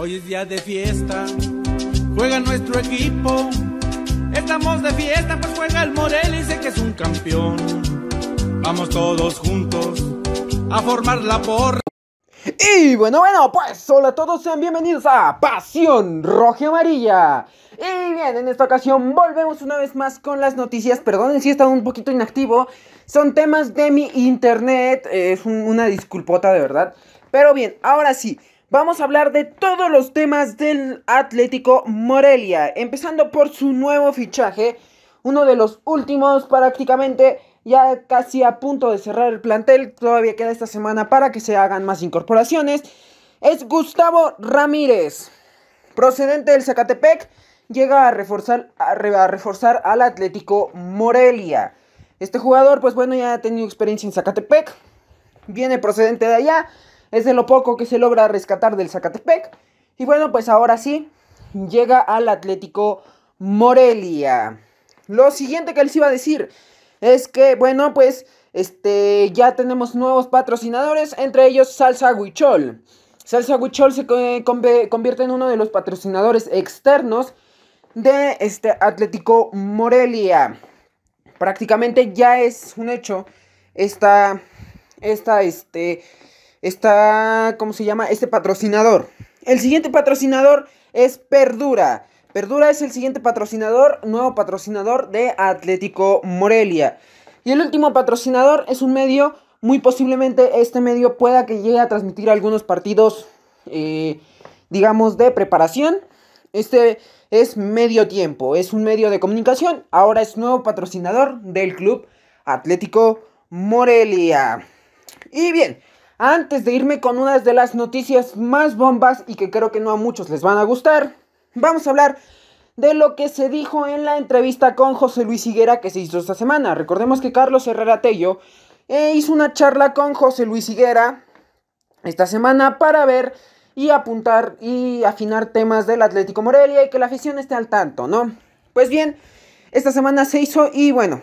Hoy es día de fiesta, juega nuestro equipo. Estamos de fiesta, pues juega el Morel y sé que es un campeón. Vamos todos juntos a formar la porra. Y bueno, bueno, pues hola a todos, sean bienvenidos a Pasión Roja Amarilla. Y bien, en esta ocasión volvemos una vez más con las noticias. Perdonen si he estado un poquito inactivo. Son temas de mi internet. Es una disculpota de verdad. Pero bien, ahora sí, Vamos a hablar de todos los temas del Atlético Morelia, empezando por su nuevo fichaje, uno de los últimos prácticamente ya casi a punto de cerrar el plantel, todavía queda esta semana para que se hagan más incorporaciones, es Gustavo Ramírez, procedente del Zacatepec, llega a reforzar, reforzar al Atlético Morelia. Este jugador, pues bueno, ya ha tenido experiencia en Zacatepec, viene procedente de allá, es de lo poco que se logra rescatar del Zacatepec. Y bueno, pues ahora sí, llega al Atlético Morelia. Lo siguiente que les iba a decir es que, bueno, pues este, ya tenemos nuevos patrocinadores, entre ellos Salsa Huichol. Salsa Huichol se convierte en uno de los patrocinadores externos de este Atlético Morelia. Prácticamente ya es un hecho esta, esta, este, está, ¿cómo se llama? Este patrocinador. El siguiente patrocinador es Perdura. Perdura es el siguiente patrocinador, nuevo patrocinador de Atlético Morelia. Y el último patrocinador es un medio, muy posiblemente este medio pueda que llegue a transmitir algunos partidos, eh, digamos, de preparación. Este es medio tiempo, es un medio de comunicación, ahora es nuevo patrocinador del club Atlético Morelia. Y bien, antes de irme con una de las noticias más bombas y que creo que no a muchos les van a gustar, vamos a hablar de lo que se dijo en la entrevista con José Luis Higuera que se hizo esta semana. Recordemos que Carlos Herrera Tello eh, hizo una charla con José Luis Higuera esta semana para ver y apuntar y afinar temas del Atlético Morelia y que la afición esté al tanto, ¿no? Pues bien, esta semana se hizo y bueno,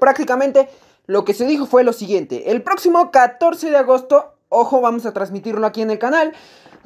prácticamente lo que se dijo fue lo siguiente. El próximo 14 de agosto ojo, vamos a transmitirlo aquí en el canal,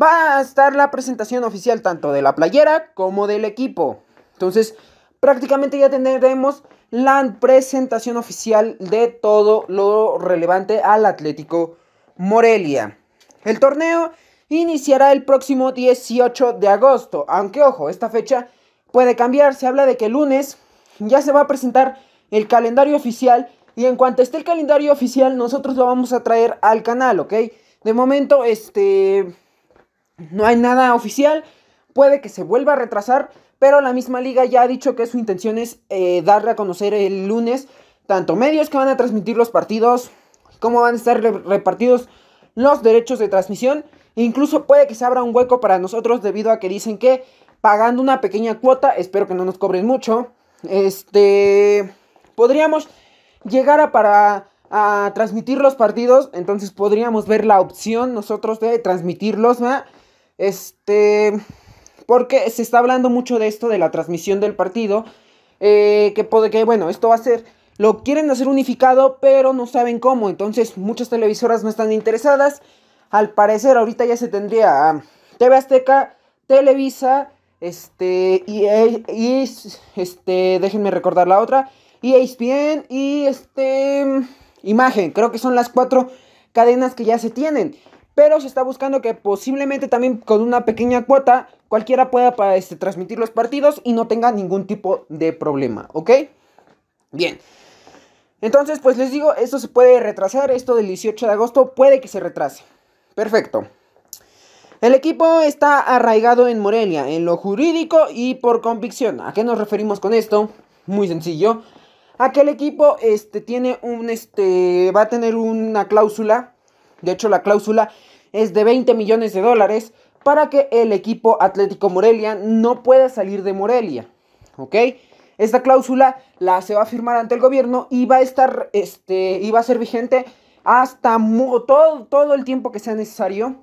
va a estar la presentación oficial tanto de la playera como del equipo. Entonces, prácticamente ya tendremos la presentación oficial de todo lo relevante al Atlético Morelia. El torneo iniciará el próximo 18 de agosto, aunque ojo, esta fecha puede cambiar, se habla de que el lunes ya se va a presentar el calendario oficial y en cuanto esté el calendario oficial, nosotros lo vamos a traer al canal, ¿ok? De momento, este... No hay nada oficial. Puede que se vuelva a retrasar. Pero la misma liga ya ha dicho que su intención es eh, darle a conocer el lunes tanto medios que van a transmitir los partidos, cómo van a estar repartidos los derechos de transmisión. Incluso puede que se abra un hueco para nosotros debido a que dicen que pagando una pequeña cuota, espero que no nos cobren mucho, este, podríamos llegara para a transmitir los partidos, entonces podríamos ver la opción nosotros de transmitirlos, ¿verdad? Este, porque se está hablando mucho de esto, de la transmisión del partido, eh, que, puede, que bueno, esto va a ser, lo quieren hacer unificado, pero no saben cómo, entonces muchas televisoras no están interesadas, al parecer ahorita ya se tendría ah, TV Azteca, Televisa, este, y, y este, déjenme recordar la otra, y ESPN y este Imagen. Creo que son las cuatro cadenas que ya se tienen. Pero se está buscando que posiblemente también con una pequeña cuota cualquiera pueda este, transmitir los partidos y no tenga ningún tipo de problema, ¿ok? Bien. Entonces, pues les digo, esto se puede retrasar, esto del 18 de agosto puede que se retrase. Perfecto. El equipo está arraigado en Morelia, en lo jurídico y por convicción. ¿A qué nos referimos con esto? Muy sencillo. Aquel equipo este, tiene un, este, va a tener una cláusula, de hecho la cláusula es de 20 millones de dólares para que el equipo Atlético Morelia no pueda salir de Morelia, ¿ok? Esta cláusula la se va a firmar ante el gobierno y va a estar, este, y va a ser vigente hasta todo, todo el tiempo que sea necesario,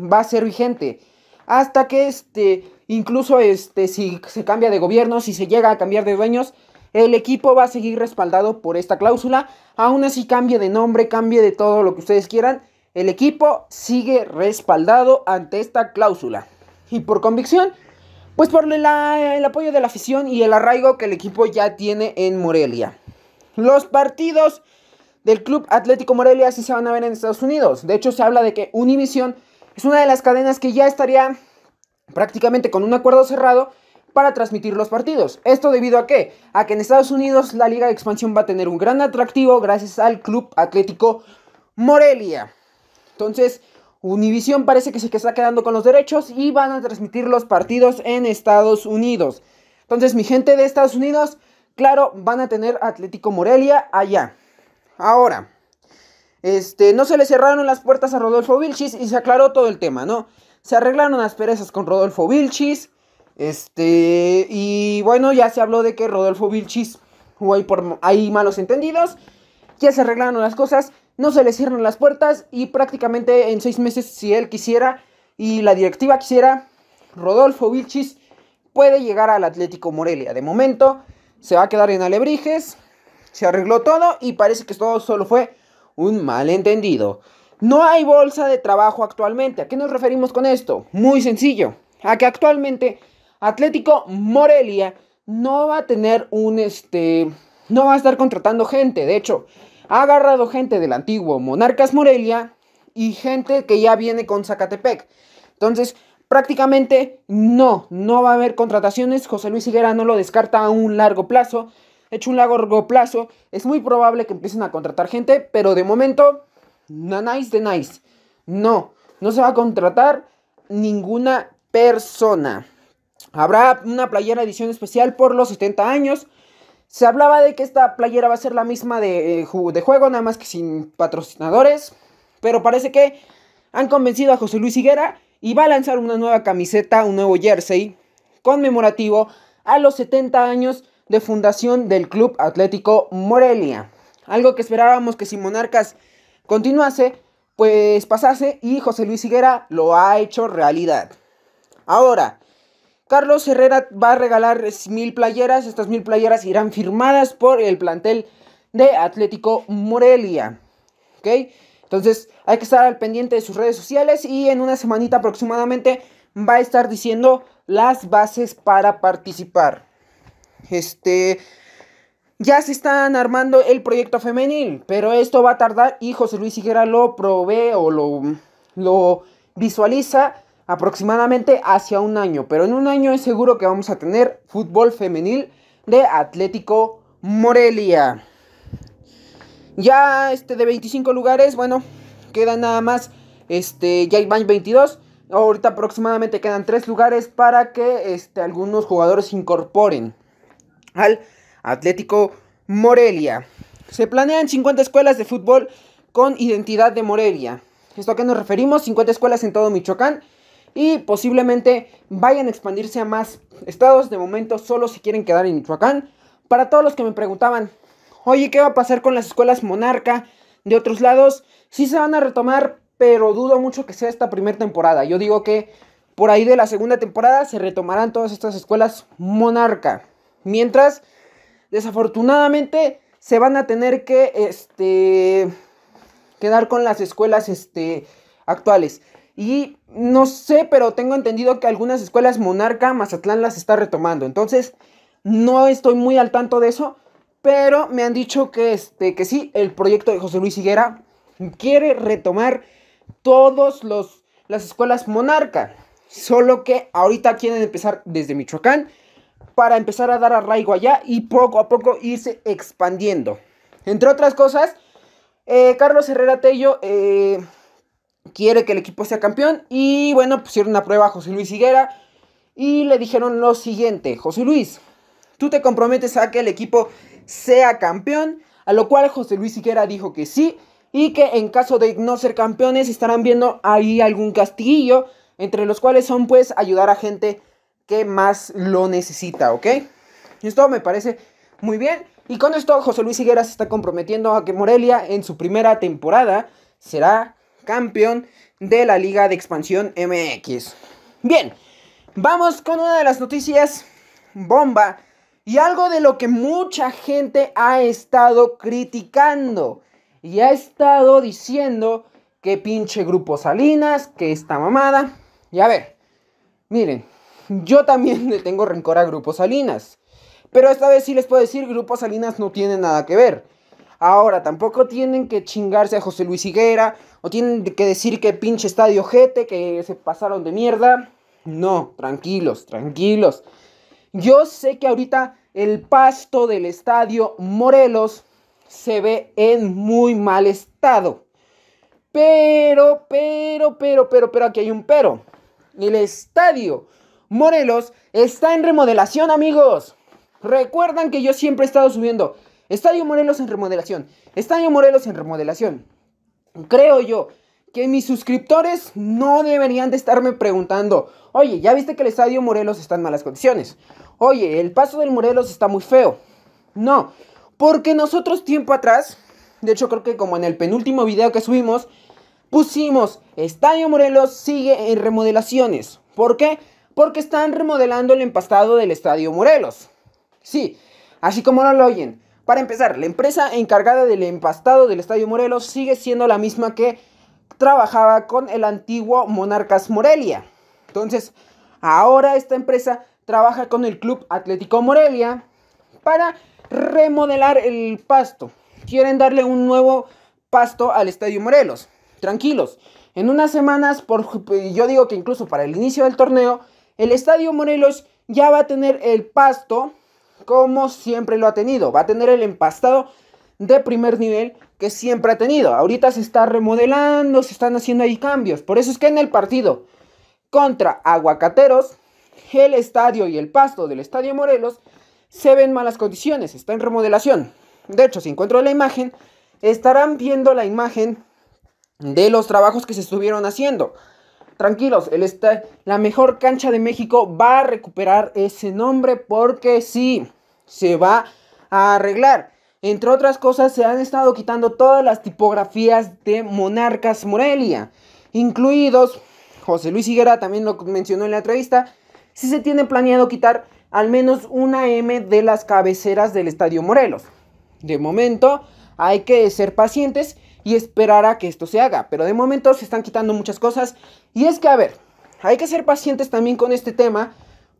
va a ser vigente hasta que este incluso este si se cambia de gobierno, si se llega a cambiar de dueños, el equipo va a seguir respaldado por esta cláusula. Aún así cambie de nombre, cambie de todo lo que ustedes quieran. El equipo sigue respaldado ante esta cláusula. Y por convicción, pues por el apoyo de la afición y el arraigo que el equipo ya tiene en Morelia. Los partidos del Club Atlético Morelia sí se van a ver en Estados Unidos. De hecho, se habla de que Univision es una de las cadenas que ya estaría prácticamente con un acuerdo cerrado para transmitir los partidos. Esto debido a qué? A que en Estados Unidos la liga de expansión va a tener un gran atractivo gracias al Club Atlético Morelia. Entonces, Univisión parece que se está quedando con los derechos y van a transmitir los partidos en Estados Unidos. Entonces, mi gente de Estados Unidos, claro, van a tener Atlético Morelia allá. Ahora, este, no se le cerraron las puertas a Rodolfo Vilchis y se aclaró todo el tema, ¿no? Se arreglaron las perezas con Rodolfo Vilchis. Este, y bueno, ya se habló de que Rodolfo Vilchis Hay por, malos entendidos, ya se arreglaron las cosas, no se le cierran las puertas y prácticamente en seis meses, si él quisiera y la directiva quisiera, Rodolfo Vilchis puede llegar al Atlético Morelia. De momento, se va a quedar en Alebrijes, se arregló todo y parece que todo solo fue un malentendido. No hay bolsa de trabajo actualmente. ¿A qué nos referimos con esto? Muy sencillo. A que actualmente Atlético Morelia no va a tener un este. No va a estar contratando gente. De hecho, ha agarrado gente del antiguo Monarcas Morelia y gente que ya viene con Zacatepec. Entonces, prácticamente no, no va a haber contrataciones. José Luis Higuera no lo descarta a un largo plazo. hecho, un largo plazo es muy probable que empiecen a contratar gente, pero de momento, no de nice. No, no se va a contratar ninguna persona. Habrá una playera edición especial por los 70 años. Se hablaba de que esta playera va a ser la misma de, eh, de juego, nada más que sin patrocinadores. Pero parece que han convencido a José Luis Higuera y va a lanzar una nueva camiseta, un nuevo jersey conmemorativo a los 70 años de fundación del Club Atlético Morelia. Algo que esperábamos que si Monarcas continuase, pues pasase y José Luis Higuera lo ha hecho realidad. Ahora, Carlos Herrera va a regalar mil playeras. Estas mil playeras irán firmadas por el plantel de Atlético Morelia. ¿Ok? Entonces hay que estar al pendiente de sus redes sociales y en una semanita aproximadamente va a estar diciendo las bases para participar. Este ya se están armando el proyecto femenil, pero esto va a tardar y José Luis Higuera lo provee o lo, lo visualiza aproximadamente hacia un año, pero en un año es seguro que vamos a tener fútbol femenil de Atlético Morelia. Ya este de 25 lugares, bueno, quedan nada más este ya van 22. Ahorita aproximadamente quedan 3 lugares para que este, algunos jugadores incorporen al Atlético Morelia. Se planean 50 escuelas de fútbol con identidad de Morelia. ¿Esto a qué nos referimos? 50 escuelas en todo Michoacán y posiblemente vayan a expandirse a más estados. De momento solo se quieren quedar en Michoacán. Para todos los que me preguntaban, oye, ¿qué va a pasar con las escuelas monarca de otros lados? Sí se van a retomar, pero dudo mucho que sea esta primera temporada. Yo digo que por ahí de la segunda temporada se retomarán todas estas escuelas monarca. Mientras, desafortunadamente, se van a tener que este, quedar con las escuelas este, actuales. Y no sé, pero tengo entendido que algunas escuelas Monarca Mazatlán las está retomando. Entonces, no estoy muy al tanto de eso. Pero me han dicho que, este, que sí, el proyecto de José Luis Higuera quiere retomar todas las escuelas Monarca. Solo que ahorita quieren empezar desde Michoacán para empezar a dar arraigo allá y poco a poco irse expandiendo. Entre otras cosas, eh, Carlos Herrera Tello eh, quiere que el equipo sea campeón. Y bueno, pusieron a prueba a José Luis Higuera y le dijeron lo siguiente, José Luis, tú te comprometes a que el equipo sea campeón, a lo cual José Luis Higuera dijo que sí y que en caso de no ser campeones estarán viendo ahí algún castillo entre los cuales son pues ayudar a gente que más lo necesita, ¿ok? Esto me parece muy bien. Y con esto José Luis Higuera se está comprometiendo a que Morelia en su primera temporada será campeón de la Liga de Expansión MX. Bien, vamos con una de las noticias bomba y algo de lo que mucha gente ha estado criticando y ha estado diciendo que pinche grupo Salinas, que esta mamada. Y a ver, miren, yo también le tengo rencor a Grupo Salinas. Pero esta vez sí les puedo decir, Grupo Salinas no tiene nada que ver. Ahora, tampoco tienen que chingarse a José Luis Higuera, o tienen que decir que pinche estadio jete, que se pasaron de mierda. No, tranquilos, tranquilos. Yo sé que ahorita el pasto del estadio Morelos se ve en muy mal estado. Pero, pero, pero, pero, pero, aquí hay un pero. El estadio Morelos está en remodelación, amigos. Recuerdan que yo siempre he estado subiendo Estadio Morelos en remodelación. Estadio Morelos en remodelación. Creo yo que mis suscriptores no deberían de estarme preguntando, oye, ya viste que el Estadio Morelos está en malas condiciones. Oye, el paso del Morelos está muy feo. No, porque nosotros tiempo atrás, de hecho creo que como en el penúltimo video que subimos, pusimos Estadio Morelos sigue en remodelaciones. ¿Por qué? Porque están remodelando el empastado del Estadio Morelos. Sí, así como no lo oyen. Para empezar, la empresa encargada del empastado del Estadio Morelos sigue siendo la misma que trabajaba con el antiguo Monarcas Morelia. Entonces, ahora esta empresa trabaja con el Club Atlético Morelia para remodelar el pasto. Quieren darle un nuevo pasto al Estadio Morelos. Tranquilos, en unas semanas, por, pues, yo digo que incluso para el inicio del torneo, el Estadio Morelos ya va a tener el pasto como siempre lo ha tenido. Va a tener el empastado de primer nivel que siempre ha tenido. Ahorita se está remodelando, se están haciendo ahí cambios. Por eso es que en el partido contra Aguacateros, el estadio y el pasto del Estadio Morelos se ven malas condiciones, está en remodelación. De hecho, si encuentro la imagen, estarán viendo la imagen de los trabajos que se estuvieron haciendo. Tranquilos, el la mejor cancha de México va a recuperar ese nombre porque sí, se va a arreglar. Entre otras cosas, se han estado quitando todas las tipografías de Monarcas Morelia, incluidos, José Luis Higuera también lo mencionó en la entrevista, si se tiene planeado quitar al menos una M de las cabeceras del Estadio Morelos. De momento, hay que ser pacientes y esperar a que esto se haga, pero de momento se están quitando muchas cosas y es que, a ver, hay que ser pacientes también con este tema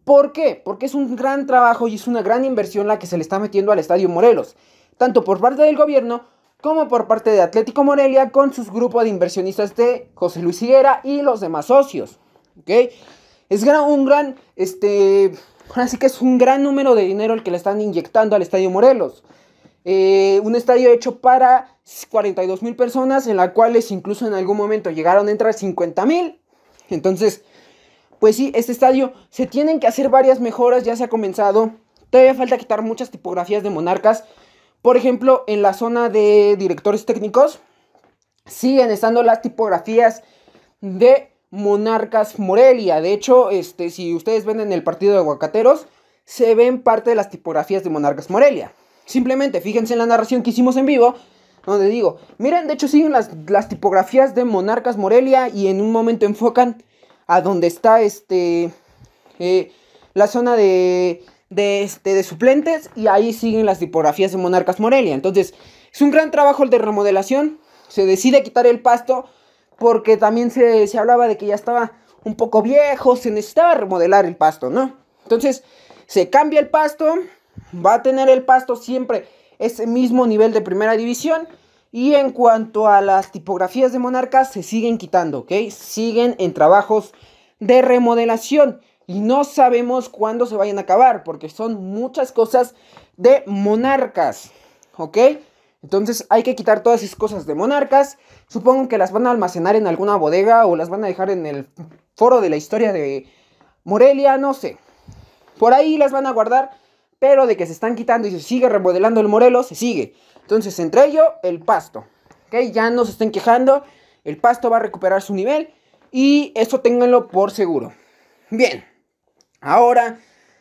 ¿Por qué? Porque es un gran trabajo y es una gran inversión la que se le está metiendo al Estadio Morelos, tanto por parte del gobierno como por parte de Atlético Morelia con sus grupos de inversionistas de José Luis Higuera y los demás socios. ¿ok? Es un gran, este, así que es un gran número de dinero el que le están inyectando al Estadio Morelos. Eh, un estadio hecho para 42 mil personas, en la cual incluso en algún momento llegaron a entrar 50 mil. Entonces, pues sí, este estadio se tienen que hacer varias mejoras, ya se ha comenzado. Todavía falta quitar muchas tipografías de monarcas. Por ejemplo, en la zona de directores técnicos siguen estando las tipografías de Monarcas Morelia. De hecho, este, si ustedes ven en el partido de Aguacateros, se ven parte de las tipografías de Monarcas Morelia. Simplemente fíjense en la narración que hicimos en vivo, donde digo, miren, de hecho siguen las, las tipografías de Monarcas Morelia y en un momento enfocan a donde está este, eh, la zona de, de, este, de suplentes y ahí siguen las tipografías de Monarcas Morelia. Entonces, es un gran trabajo el de remodelación. Se decide quitar el pasto porque también se, se hablaba de que ya estaba un poco viejo, se necesitaba remodelar el pasto, ¿no? Entonces, se cambia el pasto, va a tener el pasto siempre ese mismo nivel de primera división y en cuanto a las tipografías de monarcas, se siguen quitando, ¿ok? Siguen en trabajos de remodelación. Y no sabemos cuándo se vayan a acabar, porque son muchas cosas de monarcas, ¿ok? Entonces hay que quitar todas esas cosas de monarcas. Supongo que las van a almacenar en alguna bodega o las van a dejar en el foro de la historia de Morelia, no sé. Por ahí las van a guardar, pero de que se están quitando y se sigue remodelando el Morelos, se sigue. Entonces, entre ello, el pasto. ¿Ok? Ya no se estén quejando. El pasto va a recuperar su nivel. Y eso ténganlo por seguro. Bien. Ahora,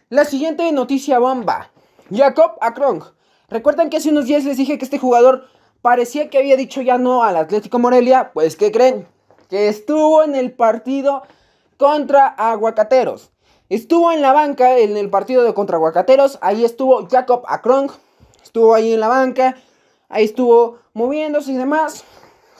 la siguiente noticia bomba. Jacob Akron. Recuerdan que hace unos días les dije que este jugador parecía que había dicho ya no al Atlético Morelia. Pues, ¿qué creen? Que estuvo en el partido contra Aguacateros. Estuvo en la banca en el partido de contra Aguacateros. Ahí estuvo Jacob Akron. Estuvo ahí en la banca ahí estuvo moviéndose y demás.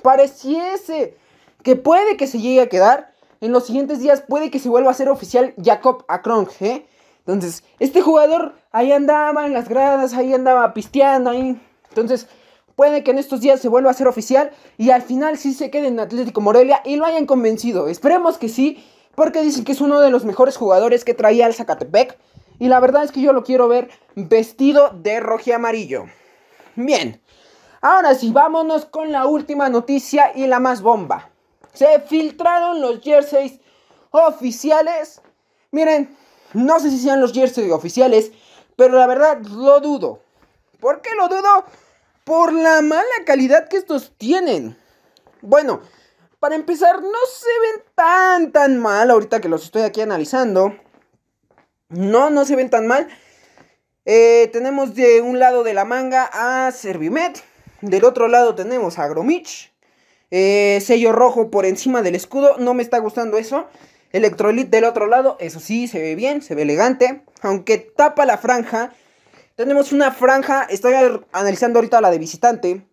Pareciese que puede que se llegue a quedar. En los siguientes días puede que se vuelva a ser oficial Jacob Akron, ¿eh? Entonces, este jugador ahí andaba en las gradas, ahí andaba pisteando, ahí. Entonces, puede que en estos días se vuelva a ser oficial y al final sí se quede en Atlético Morelia y lo hayan convencido. Esperemos que sí, porque dicen que es uno de los mejores jugadores que traía el Zacatepec. Y la verdad es que yo lo quiero ver vestido de rojo y amarillo. Bien, ahora sí, vámonos con la última noticia y la más bomba. Se filtraron los jerseys oficiales. Miren, no sé si sean los jerseys oficiales, pero la verdad lo dudo. ¿Por qué lo dudo? Por la mala calidad que estos tienen. Bueno, para empezar, no se ven tan tan mal ahorita que los estoy aquí analizando. No, no se ven tan mal. Eh, tenemos de un lado de la manga a Servimet. Del otro lado tenemos a Gromich. Eh, sello rojo por encima del escudo. No me está gustando eso. Electrolit del otro lado. Eso sí, se ve bien, se ve elegante. Aunque tapa la franja. Tenemos una franja. Estoy analizando ahorita la de visitante.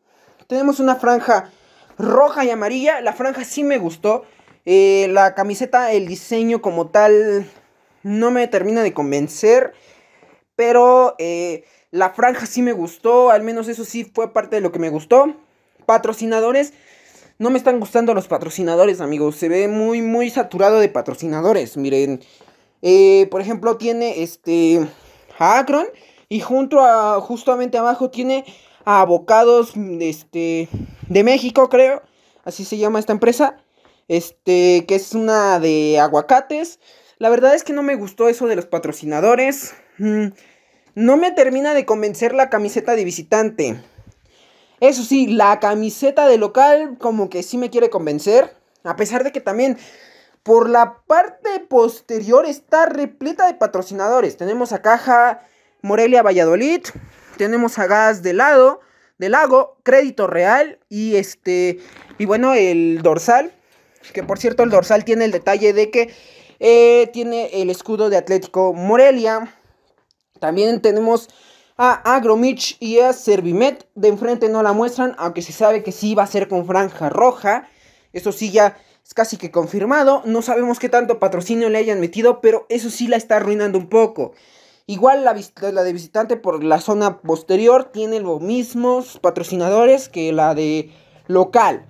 Tenemos una franja roja y amarilla. La franja sí me gustó. Eh, la camiseta, el diseño como tal. No me termina de convencer. Pero eh, la franja sí me gustó, al menos eso sí fue parte de lo que me gustó. Patrocinadores, no me están gustando los patrocinadores, amigos. Se ve muy, muy saturado de patrocinadores. Miren, eh, por ejemplo, tiene este a Akron y junto a, justamente abajo tiene a Abocados este, de México, creo. Así se llama esta empresa. Este, que es una de aguacates. La verdad es que no me gustó eso de los patrocinadores. Mm, no me termina de convencer la camiseta de visitante. Eso sí, la camiseta de local como que sí me quiere convencer. A pesar de que también por la parte posterior está repleta de patrocinadores. Tenemos a Caja Morelia Valladolid. Tenemos a Gas de Lado, de Lago, Crédito Real y este. Y bueno, el dorsal. Que por cierto, el dorsal tiene el detalle de que eh, tiene el escudo de Atlético Morelia. También tenemos a Agromich y a Servimet. De enfrente no la muestran, aunque se sabe que sí va a ser con franja roja. Eso sí ya es casi que confirmado. No sabemos qué tanto patrocinio le hayan metido, pero eso sí la está arruinando un poco. Igual la, la de visitante por la zona posterior tiene los mismos patrocinadores que la de local.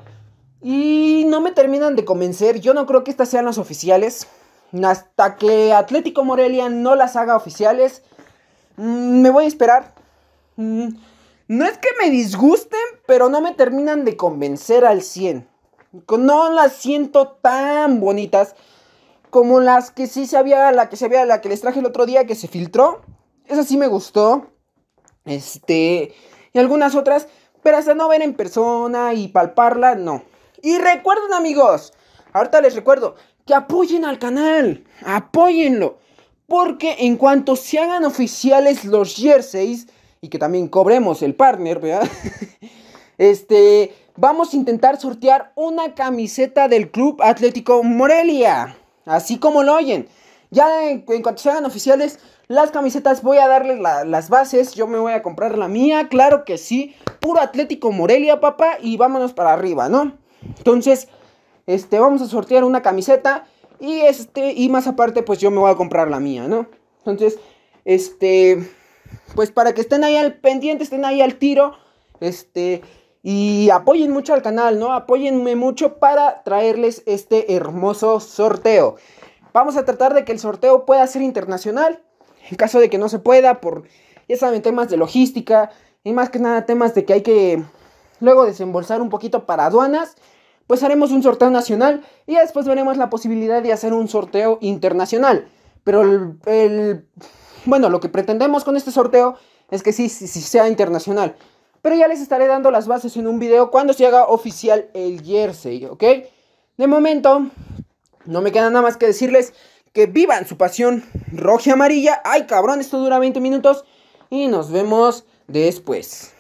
Y no me terminan de convencer. Yo no creo que estas sean las oficiales. Hasta que Atlético Morelia no las haga oficiales Mm, me voy a esperar. Mm, no es que me disgusten, pero no me terminan de convencer al 100. No las siento tan bonitas como las que sí se había, la que se había, la que les traje el otro día que se filtró. Esa sí me gustó. Este, y algunas otras, pero hasta no ver en persona y palparla, no. Y recuerden, amigos, ahorita les recuerdo que apoyen al canal, apóyenlo. Porque en cuanto se hagan oficiales los jerseys, y que también cobremos el partner, ¿verdad? este, vamos a intentar sortear una camiseta del Club Atlético Morelia. Así como lo oyen. Ya en, cuanto se hagan oficiales las camisetas, voy a darles las bases. Yo me voy a comprar la mía, claro que sí. Puro Atlético Morelia, papá. Y vámonos para arriba, ¿no? Entonces, este, vamos a sortear una camiseta. Y este, y más aparte, pues yo me voy a comprar la mía, ¿no? Entonces, este, pues para que estén ahí al pendiente, estén ahí al tiro, este, y apoyen mucho al canal, ¿no? Apóyenme mucho para traerles este hermoso sorteo. Vamos a tratar de que el sorteo pueda ser internacional. En caso de que no se pueda, por, ya saben, temas de logística y más que nada temas de que hay que luego desembolsar un poquito para aduanas pues haremos un sorteo nacional y después veremos la posibilidad de hacer un sorteo internacional. Pero el, bueno, lo que pretendemos con este sorteo es que sí, sea internacional. Pero ya les estaré dando las bases en un video cuando se haga oficial el jersey, ¿ok? De momento, no me queda nada más que decirles que vivan su pasión roja y amarilla. Ay, cabrón, esto dura 20 minutos. Y nos vemos después.